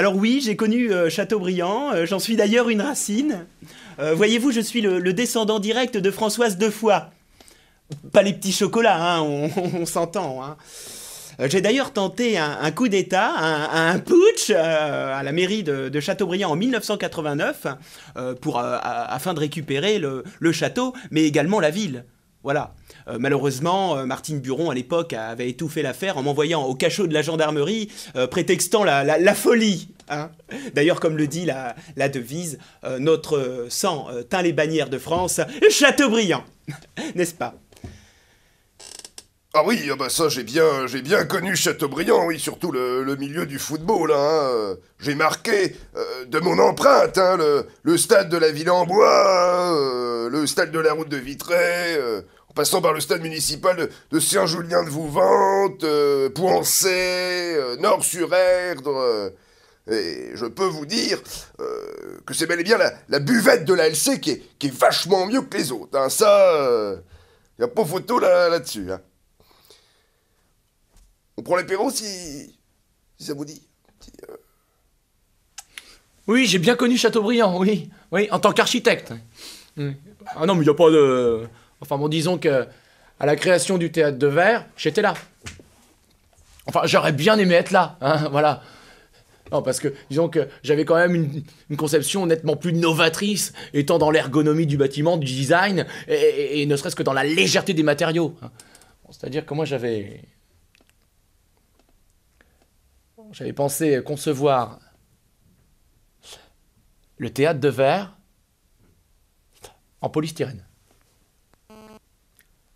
Alors oui, j'ai connu euh, Chateaubriand, euh, j'en suis d'ailleurs une racine. Euh, voyez-vous, je suis le, descendant direct de Françoise de Pas les petits chocolats, hein, on, s'entend. Hein. J'ai d'ailleurs tenté un, coup d'État, un, putsch à la mairie de, Chateaubriand en 1989 pour, afin de récupérer le château, mais également la ville. Voilà. Euh, malheureusement, euh, Martine Buron, à l'époque, avait étouffé l'affaire en m'envoyant au cachot de la gendarmerie, euh, prétextant la, la, folie. Hein. D'ailleurs, comme le dit la, la devise, notre sang teint les bannières de France, Chateaubriand, n'est-ce pas ah oui, ah bah ça j'ai bien, j'ai bien connu Chateaubriand, oui, surtout le, milieu du football. Hein. J'ai marqué euh, de mon empreinte hein, le, stade de la ville en bois, euh, le stade de la route de Vitré, euh, en passant par le stade municipal de, Saint-Julien de Vouvante, Poincé, Nord-sur-Erdre. et je peux vous dire que c'est bel et bien la, la, buvette de la LC qui est, vachement mieux que les autres. Hein. Ça, il n'y a pas photo là-dessus. là hein. dessus on prend l'apéro si, si ça vous dit. Euh. Oui, j'ai bien connu Chateaubriand, oui. Oui, en tant qu'architecte. Ah non, mais il n'y a pas de... Enfin bon, disons que à la création du théâtre de verre, j'étais là. Enfin, j'aurais bien aimé être là, hein, voilà. Non, parce que disons que j'avais quand même une, conception nettement plus novatrice, étant dans l'ergonomie du bâtiment, du design, et, ne serait-ce que dans la légèreté des matériaux. Hein. C'est-à-dire que moi j'avais j'avais pensé concevoir le théâtre de verre en polystyrène.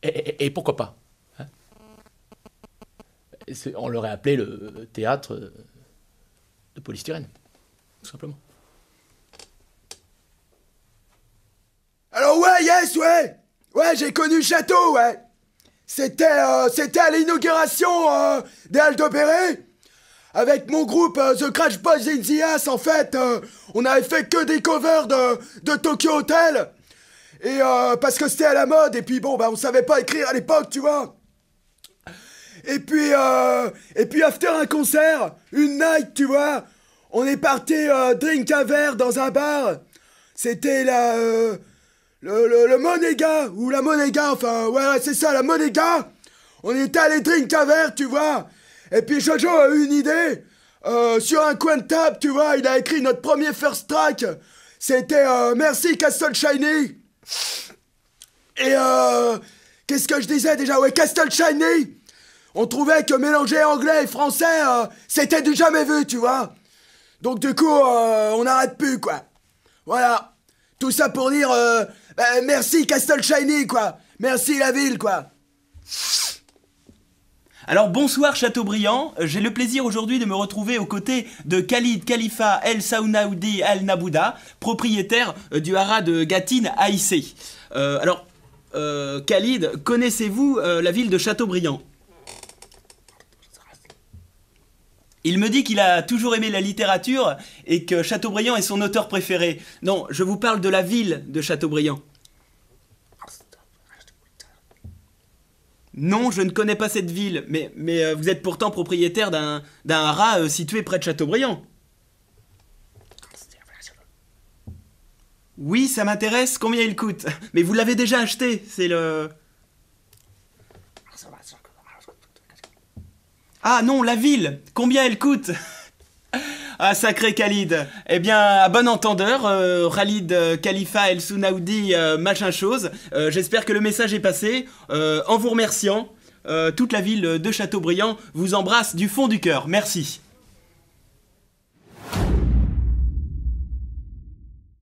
Et, pourquoi pas hein. On l'aurait appelé le théâtre de polystyrène, tout simplement. Alors ouais, yes, ouais Ouais, j'ai connu château, ouais C'était euh, à l'inauguration euh, des Halles d'Opéré avec mon groupe euh, The Crash Boys in the en fait, euh, on avait fait que des covers de, Tokyo Hotel. Et euh, parce que c'était à la mode, et puis bon, bah on savait pas écrire à l'époque, tu vois. Et puis, et puis after un concert, une night, tu vois, on est parti drink un verre dans un bar. C'était la, le, le, le ou la Monéga, enfin, ouais, c'est ça, la Monéga. On était allé drink un verre, tu vois. Et puis Jojo a eu une idée. Euh, sur un coin de table, tu vois, il a écrit notre premier first track. C'était euh, Merci Castle Shiny. Et euh, qu'est-ce que je disais déjà Ouais, Castle Shiny. On trouvait que mélanger anglais et français, euh, c'était du jamais vu, tu vois. Donc du coup, on arrête plus, quoi. Voilà. Tout ça pour dire ben, merci Castle Shiny, quoi. Merci la ville, quoi. Alors bonsoir Chateaubriand, j'ai le plaisir aujourd'hui de me retrouver aux côtés de Khalid Khalifa El Saounaoudi Al Nabouda, propriétaire euh, du haras de Gatine à euh, alors, euh, Khalid, connaissez-vous la ville de Chateaubriand Il me dit qu'il a toujours aimé la littérature et que Chateaubriand est son auteur préféré. Non, je vous parle de la ville de Chateaubriand. Non, je ne connais pas cette ville, mais, mais euh, vous êtes pourtant propriétaire d'un rat euh, situé près de Châteaubriand. Oui, ça m'intéresse, combien il coûte Mais vous l'avez déjà acheté, c'est le... Ah non, la ville Combien elle coûte ah, sacré Khalid. Eh bien, à bon entendeur, euh, Khalid euh, Khalifa El Sounaoudi, euh, machin chose. J'espère que le message est passé. en vous remerciant, toute la ville de Châteaubriand vous embrasse du fond du cœur. Merci.